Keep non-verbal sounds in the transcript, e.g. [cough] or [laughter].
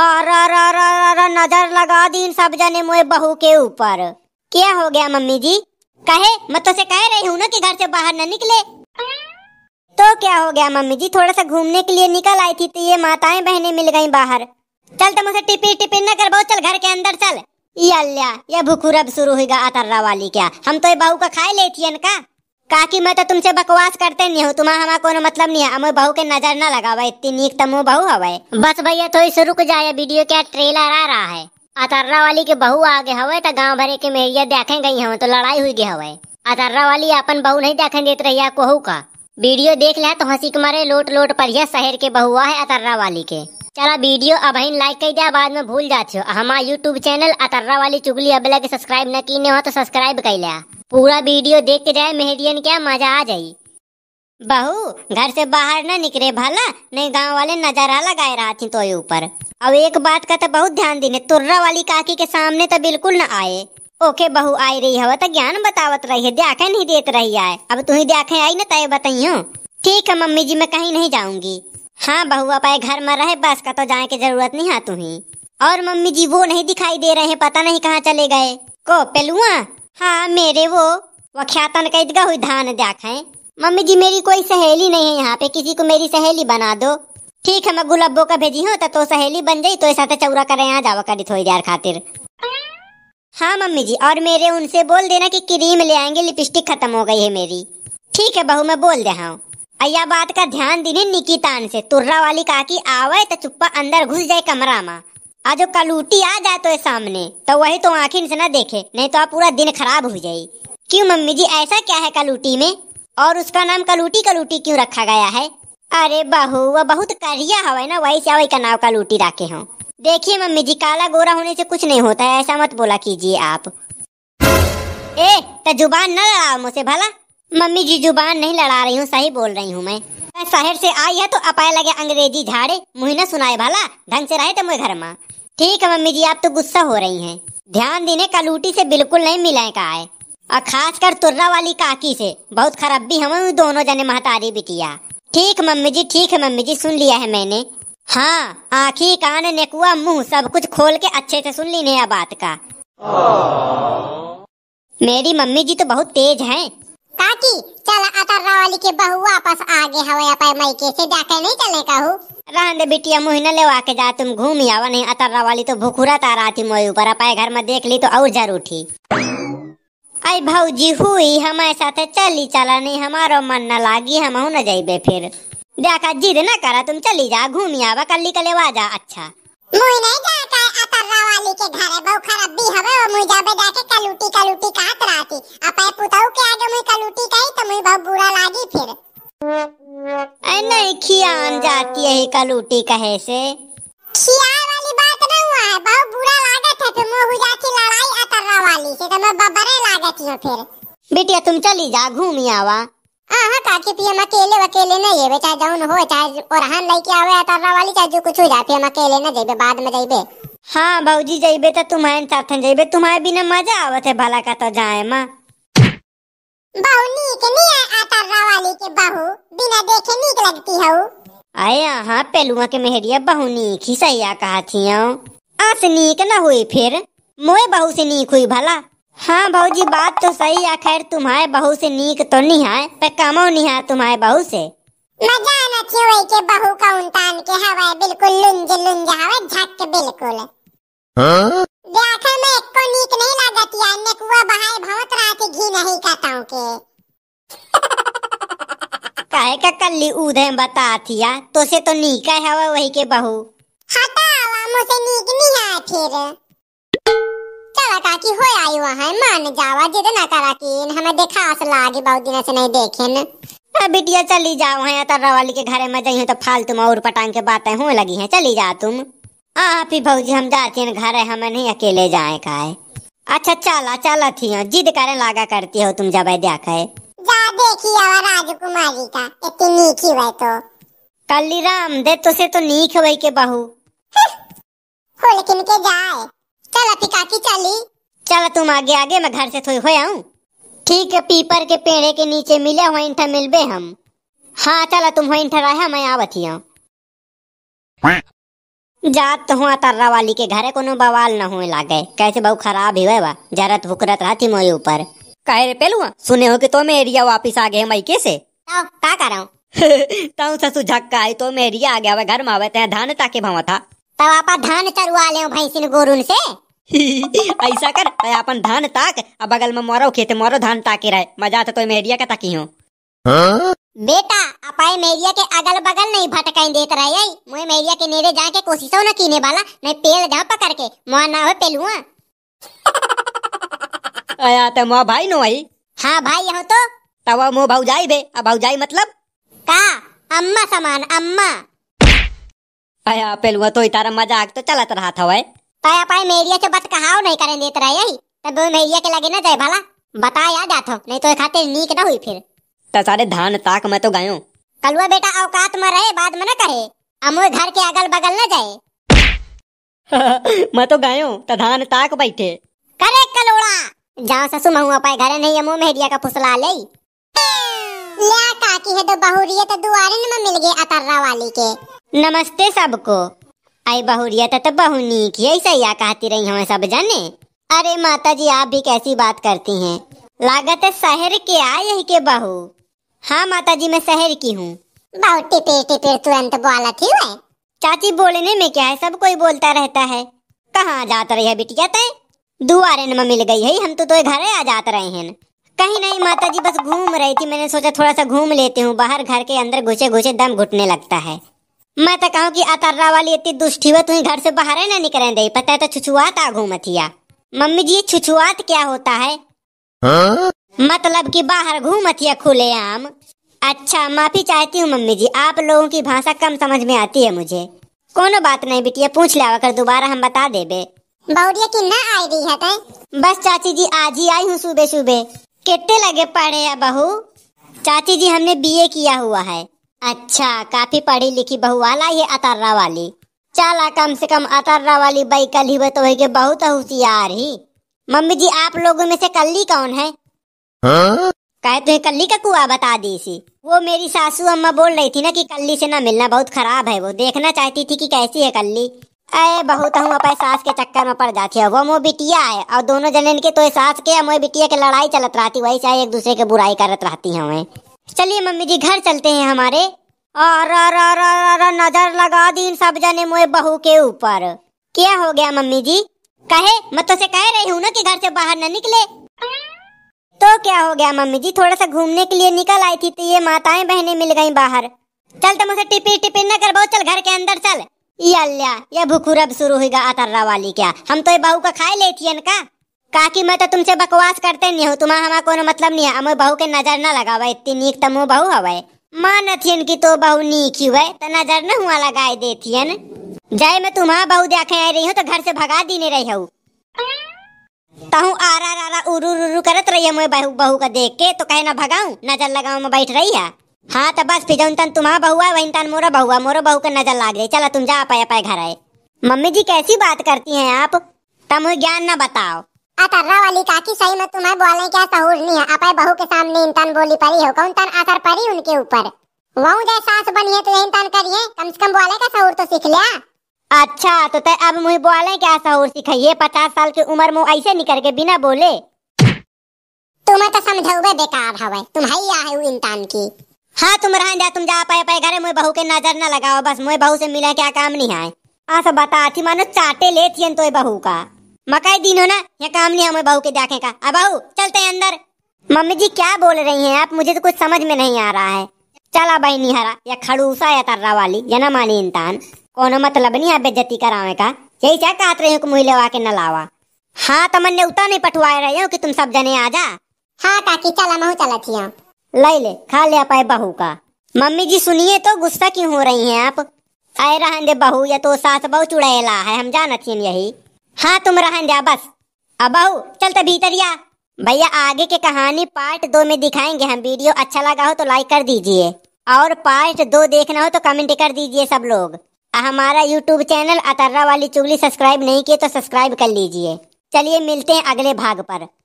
और नजर लगा दी इन सब जने मुए बहू के ऊपर क्या हो गया मम्मी जी कहे मैं तो से कह रही हूँ ना कि घर से बाहर न निकले तो क्या हो गया मम्मी जी थोड़ा सा घूमने के लिए निकल आई थी तो ये माताएं बहनें मिल गई बाहर चल तो मुझे टिपी टिपी न कर चल घर के अंदर चल ये अब शुरू होगा अतर्रा वाली क्या हम तो ये बहू का खाए लेती इनका काकी मैं तो तुमसे बकवास करते नहीं हूँ तुम्हारा हमारा कोनो मतलब नहीं है हमें बहू के नजर ना लगावा इतनी नीक तमो बहू हवा बस भैया थोड़ी से को जाए वीडियो क्या ट्रेलर आ रहा है अतर्रा वाली के बहू आगे हवा हवे तो गाँव भरे के मेरिया देखे गई हवे तो लड़ाई हुई गई हवा अतर्रा वाली अपन बहू नहीं देखे देते रही कोहू का वीडियो देख लिया तो हंसी के मारे लोट लोट पर शहर के बहुआ है अतर्रा वाली के चला वीडियो अब ही लाइक कर दिया बाद में भूल जाते हो हमारा यूट्यूब चैनल अतर्रा वाली चुगली अब लगे सब्सक्राइब न की हो तो सब्सक्राइब कर लिया पूरा वीडियो देख के जाए मेहरियन क्या मजा आ जाये बहू घर से बाहर ना निकले भला नहीं गांव वाले नजारा लगाए रहा थी तो ऊपर अब एक बात का तो बहुत ध्यान देने तुर्रा वाली काकी के सामने तो बिल्कुल न आए ओके बहू आई रही हवा तो ज्ञान बतावत रही है देखे नहीं देत रही आए अब तू देखे आई ना तय बताइयो ठीक है मम्मी जी मैं कहीं नहीं जाऊंगी हाँ बहू आप घर में रहे बस का तो जाने की जरूरत नहीं है तुम्हें और मम्मी जी वो नहीं दिखाई दे रहे है पता नहीं कहाँ चले गए को पेलुआ हाँ मेरे वो वख्यातन कैदगा हुई धान है मम्मी जी मेरी कोई सहेली नहीं है यहाँ पे किसी को मेरी सहेली बना दो ठीक है मैं गुलाबो का भेजी हूँ तो, तो सहेली बन जाये तो ऐसा तो चौरा करे यहाँ जावा करी थोड़ी देर खातिर हाँ मम्मी जी और मेरे उनसे बोल देना कि क्रीम ले आएंगे लिपस्टिक खत्म हो गई है मेरी ठीक है बहू मैं बोल दे हूँ अया बात का ध्यान दीने निकितान से तुर्रा वाली काकी आवे तो चुप्पा अंदर घुस जाए कमरा में आ जो कलूटी आ जाए तो सामने तो वही तो आखिर से ना देखे नहीं तो आप पूरा दिन खराब हो जाये क्यों मम्मी जी ऐसा क्या है कलूटी में और उसका नाम कलूटी कलूटी क्यों रखा गया है अरे बहू वह बहुत करिया हवा ना वही से वही का नाव कलूटी रखे हो देखिए मम्मी जी काला गोरा होने से कुछ नहीं होता है ऐसा मत बोला कीजिए आप ए तो जुबान न लड़ाओ मुझसे भला मम्मी जी जुबान नहीं लड़ा रही हूँ सही बोल रही हूँ मैं शहर से आई है तो अपाय लगे अंग्रेजी झाड़े मुहिना न सुनाए भला ढंग से रहे तो मुझे घर में ठीक है मम्मी जी आप तो गुस्सा हो रही हैं ध्यान देने कालूटी से बिल्कुल नहीं मिलाए का है और खास कर तुर्रा वाली काकी से बहुत खराब भी हम दोनों जने महतारी बिटिया ठीक मम्मी जी ठीक है मम्मी जी सुन लिया है मैंने हाँ आखी कान नेकुआ मुंह सब कुछ खोल के अच्छे से सुन ली ने बात का मेरी मम्मी जी तो बहुत तेज हैं काकी चल अतर्रा वाली के बहुआ आपस आगे हवा मई के से जाकर नहीं चले कहू रहने बिटिया मुहिना ले आके जा तुम घूम ही आवा नहीं अतर्रा वाली तो भुखुरा तारा थी मोई ऊपर अपाए घर में देख ली तो और जर उठी आई भौजी हुई हमारे साथ चली चला नहीं हमारो मन न लागी हम न जाइबे फिर देखा जिद ना करा तुम चली जा घूम ही आवा कल कले जा अच्छा मुई नहीं जाता अतर्रा वाली के घर बहु खराब भी हवे वो मुई जाबे जाके कलूटी है नहीं खियान जाती है का लूटी कहे से खियान वाली बात न हुआ है बहुत बुरा लागत है तुम तो हो जाती लड़ाई अतरा वाली से तुम तो बबरे लागत हो फिर बेटिया तुम चली जा घूम आवा हाँ काकी पी हम अकेले अकेले नहीं है बेटा जाऊन हो चाहे और हम लेके आवे अतरा वाली चाहे जो कुछ हो जाए हम अकेले ना जाइबे बाद में जाइबे हाँ भौजी जाइबे तो तुम्हारे साथ जाइबे तुम्हारे बिना मजा आवत है भला का तो जाए माँ बहु नीक नहीं है अतरा वाली के बहू बिना देखे नीक लगती हौ आए हाँ पहलुआ के मेहरिया बहु नीक ही सैया कहा थी आस नीक न हुई फिर मोए बहू से नीक हुई भला हाँ भाजी बात तो सही है खैर तुम्हारे बहू से नीक तो नहीं है पर कमो नहीं है तुम्हारे बहू से मजा आना चाहिए के बहू का उन्तान के हवा बिल्कुल लुंज लुंज हवा झक के बिल्कुल हाँ? मैं एक को नीक नहीं लागत या नेकुआ बहाए भवत रात घी नहीं खाता हूँ के काहे का कल्ली उधे थिया तो से तो नीका है वही के बहू हटावा मुझे नीक नहीं है फिर चला काकी हो आई वहां है मान जावा जे ना करा के हमें देखास लागे बहुत दिन से नहीं देखेन अब बिटिया चली जाओ है तर रवाली के घर में जाइए तो फालतू में और पटांग के बातें हो लगी हैं चली जा तुम आप ही भौजी हम जाते हैं घर है हमें नहीं अकेले जाए का है अच्छा चला चला थी जिद करे लागा करती हो तुम जब देखा है देखिया राजकुमारी का इतनी ही वह तो दे तो से तो के बहू [laughs] के जाए चल अति काकी चली चल तुम आगे आगे मैं घर से थोड़ी ठीक है पीपर के के नीचे मिले हुए मिलबे हम हाँ तुम रहे मैं [laughs] जात तो हुआ तर्रा वाली के घरे बवाल न हुए लागे कैसे बहु खराब ही जरत भुकरत रहती मोरे ऊपर काहे रे पहलुआ सुने हो कि तो मैं एरिया वापिस आ गए मईके से हाँ, का कर रहा हूँ [laughs] तऊ ससु झक्का आई तो मैं एरिया आ गया वे घर में आवे ते धान ताके भावा था तब तो आपा धान चरवा ले भाई सिन गोरुन से [laughs] ऐसा कर तय अपन धान ताक अब बगल में मोरो खेत मोरो धान ताके रहे मजा तो मैं एरिया का ताकी हूँ बेटा अपाए मेरिया के अगल बगल नहीं भटकाई देत रहे मुझे मेरिया के नेरे जाके कोशिशों न कीने वाला नहीं पेल जा पकड़ के मुआ ना हो पेलुआ आया त मो भाई नो आई हाँ भाई यहाँ तो तब मो भाजाई बे अब भौजाई मतलब का अम्मा समान अम्मा आया पहलुआ तो इतारा मजाक तो चलत रहा था वै तया पाए मेरिया से बत कहाओ नहीं करे देत रहे यही तब मेरिया के लगे ना जाए भला बताया जात हो नहीं तो खाते नीक ना हुई फिर तो सारे धान ताक मैं तो गयो कलुआ बेटा औकात में रहे बाद में ना करे अमो घर के अगल बगल ना जाए [laughs] मैं तो गयो तो धान ताक बैठे करे कलोड़ा जहाँ ससु महुआ पाए घर नहीं अमो मेहरिया का फुसला ले लिया काकी है तो बहुरिया तो दुआरे न मिल गए अतर्रा वाली के नमस्ते सबको आई बहुरिया तो, तो बहुनी की ऐसा या कहती रही हमें सब जाने अरे माता जी आप भी कैसी बात करती हैं लागत है शहर के आ यही के बहू हाँ माता जी मैं शहर की हूँ बहुत टिपिर टिपिर तुरंत बोला थी चाची बोलने में क्या है सब कोई बोलता रहता है कहाँ जाता रही है बिटिया तय दो आर्यन में मिल गई है हम तो तो घर आ जात रहे हैं कहीं नहीं माता जी बस घूम रही थी मैंने सोचा थोड़ा सा घूम लेती हूँ बाहर घर के अंदर घुसे घुसे दम घुटने लगता है मैं तो कहूँ कि अतर्रा वाली इतनी दुष्टी हुआ तुम्हें घर से बाहर ना निकल दे पता है तो छुछुआत आ घूमथिया मम्मी जी छुछुआत क्या होता है हा? मतलब कि बाहर घूमथिया खुले आम अच्छा माफी चाहती हूँ मम्मी जी आप लोगों की भाषा कम समझ में आती है मुझे कोनो बात नहीं बिटिया पूछ लिया कर दोबारा हम बता देबे बहुरिया की ना आई रही है बस चाची जी आज ही आई हूँ सुबह सुबह कितने लगे पढ़े या बहू चाची जी हमने बीए किया हुआ है अच्छा काफी पढ़ी लिखी बहू वाला ये अतर्रा वाली चला कम से कम अतर्रा वाली बाई कल ही तो है बहुत तो होशियार ही मम्मी जी आप लोगों में से कल्ली कौन है हाँ? कहे तुम्हें तो कल्ली का कुआ बता दी सी वो मेरी सासू अम्मा बोल रही थी ना कि कल्ली से ना मिलना बहुत खराब है वो देखना चाहती थी कि कैसी है कल्ली अरे बहुत हम अपने सास के चक्कर में पड़ जाती है वो मोह बिटिया है और दोनों जने के तो सास के मोह बिटिया के लड़ाई चलत रहती वही चाहे एक दूसरे के बुराई करत रहती है हमें चलिए मम्मी जी घर चलते हैं हमारे और, नजर लगा दी इन सब जने मोह बहू के ऊपर क्या हो गया मम्मी जी कहे मैं तो से कह रही हूँ ना कि घर से बाहर न निकले तो क्या हो गया मम्मी जी थोड़ा सा घूमने के लिए निकल आई थी तो ये माताएं बहनें मिल गई बाहर चल तो मुझे टिपी टिपी न कर बहुत चल घर के अंदर चल यल्ला ये भुकुर अब शुरू होगा अतर्रा वाली क्या हम तो ये बहू का खाए लेती का काकी मैं तो तुमसे बकवास करते नहीं हूँ तुम्हारा हमारा कोनो मतलब नहीं है हमें बहू के नजर ना लगावे इतनी नीक तमो बहू हवे माँ थी की तो बहू नीक ही हुए तो नजर न हुआ लगाए है जय मैं तुम्हारा बहू देखे आई रही हूँ तो घर से भगा देने रही हूँ तहु तो आरा आरा उरू उरू करत रही है मुझे बहू बहू का देख के तो कहे ना भगाऊ नजर लगाऊ में बैठ रही है हाँ तो बस फिर जौन तुम्हारा बहुआ है वही तन मोरा बहुआ मोरा बहू के नजर लाग रही चला तुम जा पाए पाए घर आए मम्मी जी कैसी बात करती हैं आप तब तो ज्ञान ना बताओ अतर्रा वाली काकी सही में तुम्हें बोले क्या सहूर नहीं है अपाय बहू के सामने इंतन बोली परी हो कौन तन असर पड़ी उनके ऊपर वहू जय सास बनी है तो यही तन करिए कम से कम बोले का सहूर तो सीख लिया अच्छा तो ते अब मुझे बोले क्या सहूर सिखाइए पचास साल की उम्र में ऐसे निकल के बिना बोले तुम्हें तो समझौबे बेकार हवे तुम है इंसान की हाँ तुम रहन जा तुम जा पाए पाए घरे मुझे बहू के नजर न लगाओ बस मुझे बहू से मिला क्या काम नहीं है आ हाँ, सब बता थी मानो चाटे ले थी तो बहू का मकई दिन हो ना ये काम नहीं है मुझे बहू के जाके का अब बहू चलते हैं अंदर मम्मी जी क्या बोल रही हैं आप मुझे तो कुछ समझ में नहीं आ रहा है चला भाई निहरा या खड़ूसा या तर्रा वाली या ना मानी इंसान कोनो मतलब नहीं है बेजती करावे का यही क्या कहते रहे हो कि मुझे आके न लावा हाँ तो मन ने उतना नहीं पटवाए रहे हो कि तुम सब जने आ जा हाँ काकी चला मैं चला थी लाई ले खा ले पाए बहू का मम्मी जी सुनिए तो गुस्सा क्यों हो रही हैं आप आए रहन दे बहू या तो सास बहु चुड़ैला है हम थी यही हाँ तुम रहन दे बस अब बहू चल तो भीतर या भैया आगे के कहानी पार्ट दो में दिखाएंगे हम वीडियो अच्छा लगा हो तो लाइक कर दीजिए और पार्ट दो देखना हो तो कमेंट कर दीजिए सब लोग हमारा यूट्यूब चैनल अतर्रा वाली चुगली सब्सक्राइब नहीं किए तो सब्सक्राइब कर लीजिए चलिए मिलते हैं अगले भाग पर